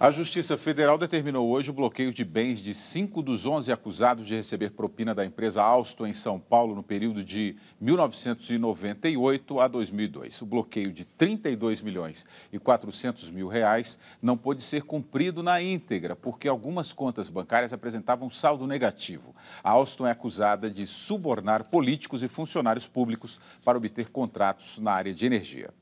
A Justiça Federal determinou hoje o bloqueio de bens de cinco dos 11 acusados de receber propina da empresa Alstom em São Paulo no período de 1998 a 2002. O bloqueio de 32 milhões e 400 mil reais não pôde ser cumprido na íntegra, porque algumas contas bancárias apresentavam saldo negativo. A Alstom é acusada de subornar políticos e funcionários públicos para obter contratos na área de energia.